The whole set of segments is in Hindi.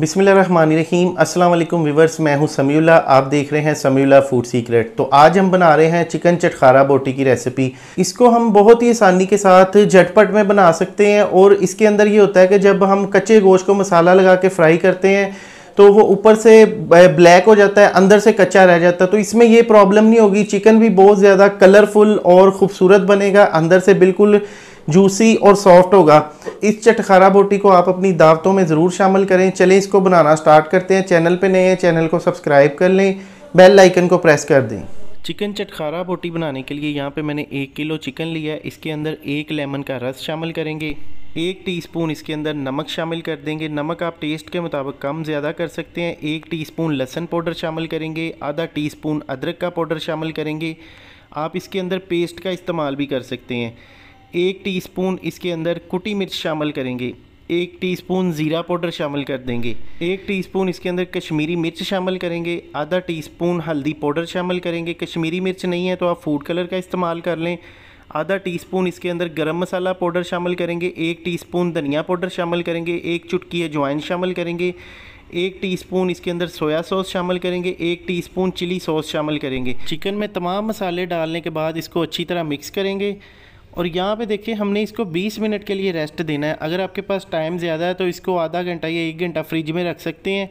बिसमीम अस्सलाम व्यूवर्स मैं हूं समीला आप देख रहे हैं समीला फूड सीक्रेट तो आज हम बना रहे हैं चिकन चटखारा बोटी की रेसिपी इसको हम बहुत ही आसानी के साथ झटपट में बना सकते हैं और इसके अंदर ये होता है कि जब हम कच्चे गोश्त को मसाला लगा के फ्राई करते हैं तो वो ऊपर से ब्लैक हो जाता है अंदर से कच्चा रह जाता है तो इसमें ये प्रॉब्लम नहीं होगी चिकन भी बहुत ज़्यादा कलरफुल और ख़ूबसूरत बनेगा अंदर से बिल्कुल जूसी और सॉफ्ट होगा इस चटखारा बोटी को आप अपनी दावतों में ज़रूर शामिल करें चलें इसको बनाना स्टार्ट करते हैं चैनल पे नए हैं चैनल को सब्सक्राइब कर लें बेल आइकन को प्रेस कर दें चिकन चटखारा बोटी बनाने के लिए यहाँ पे मैंने एक किलो चिकन लिया है इसके अंदर एक लेमन का रस शामिल करेंगे एक टीस्पून इसके अंदर नमक शामिल कर देंगे नमक आप टेस्ट के मुताबिक कम ज़्यादा कर सकते हैं एक टीस्पून लहसन पाउडर शामिल करेंगे आधा टीस्पून अदरक का पाउडर शामिल करेंगे आप इसके अंदर पेस्ट का इस्तेमाल भी कर सकते हैं एक टीस्पून इसके अंदर कुटी मिर्च शामिल करेंगे एक टीस्पून ज़ीरा पाउडर शामिल कर देंगे एक टीस्पून इसके अंदर कश्मीरी मिर्च शामिल करेंगे आधा टीस्पून हल्दी पाउडर शामिल करेंगे कश्मीरी मिर्च नहीं है तो आप फूड कलर का इस्तेमाल कर लें आधा टीस्पून इसके अंदर गरम मसाला पाउडर शामिल करेंगे एक टीस्पून धनिया पाउडर शामिल करेंगे एक चुटकी अजवाइन शामिल करेंगे एक टीस्पून इसके अंदर सोया सॉस शामिल करेंगे एक टीस्पून चिली सॉस शामिल करेंगे चिकन में तमाम मसाले डालने के बाद इसको अच्छी तरह मिक्स करेंगे और यहाँ पे देखिए हमने इसको 20 मिनट के लिए रेस्ट देना है अगर आपके पास टाइम ज़्यादा है तो इसको आधा घंटा या एक घंटा फ्रिज में रख सकते हैं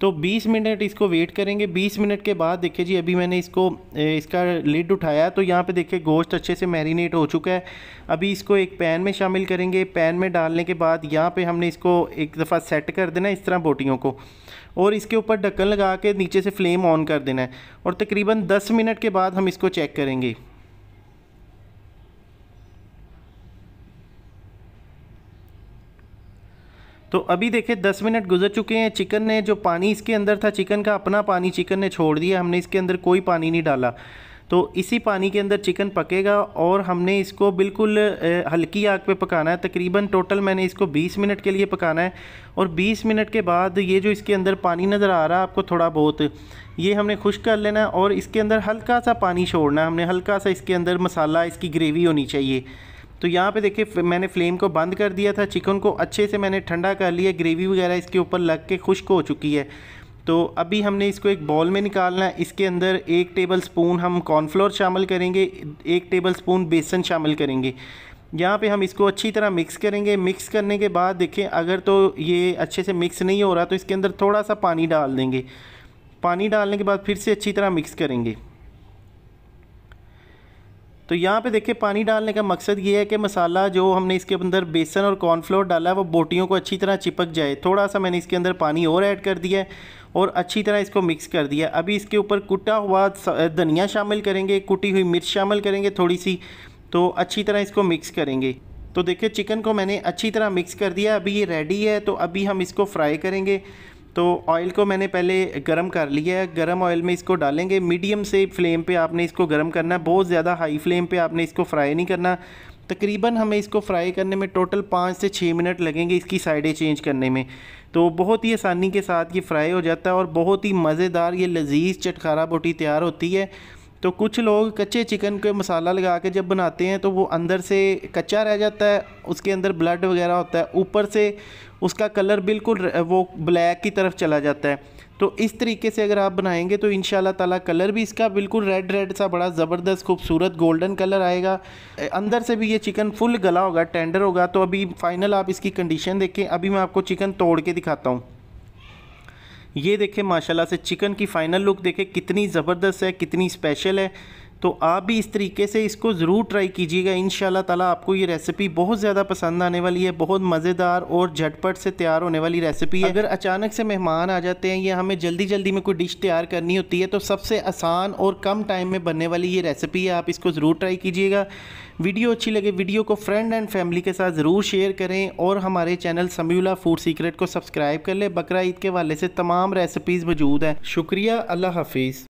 तो 20 मिनट इसको वेट करेंगे 20 मिनट के बाद देखिए जी अभी मैंने इसको इसका लिड उठाया तो यहाँ पे देखिए गोश्त अच्छे से मैरिनेट हो चुका है अभी इसको एक पैन में शामिल करेंगे पैन में डालने के बाद यहाँ पर हमने इसको एक दफ़ा सेट कर देना है इस तरह बोटियों को और इसके ऊपर ढक्कन लगा के नीचे से फ्लेम ऑन कर देना है और तकरीबन दस मिनट के बाद हम इसको चेक करेंगे तो अभी देखे दस मिनट गुजर चुके हैं चिकन ने जो पानी इसके अंदर था चिकन का अपना पानी चिकन ने छोड़ दिया हमने इसके अंदर कोई पानी नहीं डाला तो इसी पानी के अंदर चिकन पकेगा और हमने इसको बिल्कुल हल्की आग पे पकाना है तकरीबन टोटल मैंने इसको 20 मिनट के लिए पकाना है और 20 मिनट के बाद ये जो इसके अंदर पानी नज़र आ रहा है आपको थोड़ा बहुत ये हमने खुश कर लेना है और इसके अंदर हल्का सा पानी छोड़ना है हमने हल्का सा इसके अंदर मसाला इसकी ग्रेवी होनी चाहिए तो यहाँ पे देखिए मैंने फ्लेम को बंद कर दिया था चिकन को अच्छे से मैंने ठंडा कर लिया ग्रेवी वगैरह इसके ऊपर लग के खुश्क हो चुकी है तो अभी हमने इसको एक बॉल में निकालना है इसके अंदर एक टेबल स्पून हम कॉर्नफ्लोर शामिल करेंगे एक टेबल स्पून बेसन शामिल करेंगे यहाँ पे हम इसको अच्छी तरह मिक्स करेंगे मिक्स करने के बाद देखें अगर तो ये अच्छे से मिक्स नहीं हो रहा तो इसके अंदर थोड़ा सा पानी डाल देंगे पानी डालने के बाद फिर से अच्छी तरह मिक्स करेंगे तो यहाँ पे देखिए पानी डालने का मकसद ये है कि मसाला जो हमने इसके अंदर बेसन और कॉर्नफ्लोर डाला है वो बोटियों को अच्छी तरह चिपक जाए थोड़ा सा मैंने इसके अंदर पानी और ऐड कर दिया है और अच्छी तरह इसको मिक्स कर दिया अभी इसके ऊपर कुटा हुआ धनिया शामिल करेंगे कुटी हुई मिर्च शामिल करेंगे थोड़ी सी तो अच्छी तरह इसको मिक्स करेंगे तो देखिए चिकन को मैंने अच्छी तरह मिक्स कर दिया अभी ये रेडी है तो अभी हम इसको फ्राई करेंगे तो ऑयल को मैंने पहले गर्म कर लिया है गर्म ऑयल में इसको डालेंगे मीडियम से फ्लेम पे आपने इसको गर्म करना है बहुत ज़्यादा हाई फ्लेम पे आपने इसको फ्राई नहीं करना तकरीबन हमें इसको फ्राई करने में टोटल पाँच से छः मिनट लगेंगे इसकी साइडें चेंज करने में तो बहुत ही आसानी के साथ ये फ्राई हो जाता है और बहुत ही मज़ेदार ये लजीज चटकारा बोटी तैयार होती है तो कुछ लोग कच्चे चिकन के मसाला लगा के जब बनाते हैं तो वो अंदर से कच्चा रह जाता है उसके अंदर ब्लड वगैरह होता है ऊपर से उसका कलर बिल्कुल वो ब्लैक की तरफ चला जाता है तो इस तरीके से अगर आप बनाएंगे तो इन ताला कलर भी इसका बिल्कुल रेड रेड सा बड़ा ज़बरदस्त खूबसूरत गोल्डन कलर आएगा अंदर से भी ये चिकन फुल गला होगा टेंडर होगा तो अभी फाइनल आप इसकी कंडीशन देखें अभी मैं आपको चिकन तोड़ के दिखाता हूँ ये देखें माशाल्लाह से चिकन की फ़ाइनल लुक देखें कितनी ज़बरदस्त है कितनी स्पेशल है तो आप भी इस तरीके से इसको ज़रूर ट्राई कीजिएगा इन ताला आपको ये रेसिपी बहुत ज़्यादा पसंद आने वाली है बहुत मज़ेदार और झटपट से तैयार होने वाली रेसिपी है अगर अचानक से मेहमान आ जाते हैं या हमें जल्दी जल्दी में कोई डिश तैयार करनी होती है तो सबसे आसान और कम टाइम में बनने वाली ये रेसिपी है आप इसको ज़रूर ट्राई कीजिएगा वीडियो अच्छी लगे वीडियो को फ्रेंड एंड फैमिली के साथ ज़रूर शेयर करें और हमारे चैनल समीला फूड सीक्रेट को सब्सक्राइब कर लें बकरा ईद के वाले से तमाम रेसिपीज़ मौजूद हैं शुक्रिया अल्लाह हाफिज़